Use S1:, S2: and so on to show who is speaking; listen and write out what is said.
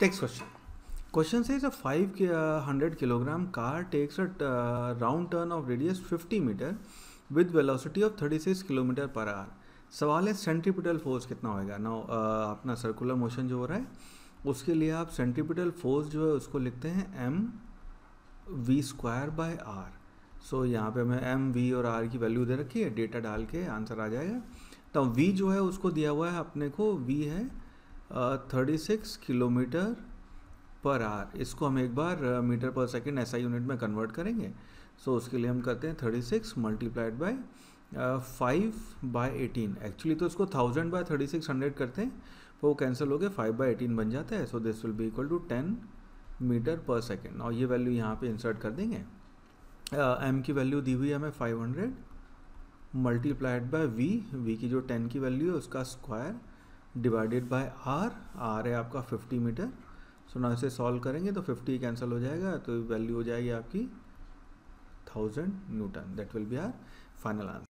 S1: next question question से five hundred kilogram car takes car round turn of radius fifty metre with velocity of thirty six kilometre per hour सवाल है centripetal force कितना होएगा ना uh, अपना circular motion जो हो रहा है उसके लिए आप सेंट्रीपिटल फोर्स जो है उसको लिखते हैं M V square by R so यहाँ पे मैं एम वी और आर की वैल्यू दे रखी है डेटा डाल के आंसर आ जाएगा तो वी जो है उसको दिया हुआ है अपने को वी है thirty six kilometre per hour इसको हम एक बार मीटर पर सेकेंड ऐसा यूनिट में कन्वर्ट करेंगे सो so, उसके लिए हम करते हैं thirty six multiplied by five by eighteen actually तो इसको thousand by thirty six hundred करते हैं पर वो कैंसिल हो गया फाइव बाई एटीन बन जाता है so this will be equal to ten metre per second और ये वैल्यू यहाँ पे इंसर्ट कर देंगे एम uh, की वैल्यू दी हुई है हमें five hundred multiplied by V V की जो टेन की वैल्यू है उसका square divided by R R है आपका 50 मीटर सो ना इसे सॉल्व करेंगे तो 50 कैंसिल हो जाएगा तो वैल्यू हो जाएगी आपकी 1000 newton that will be our final answer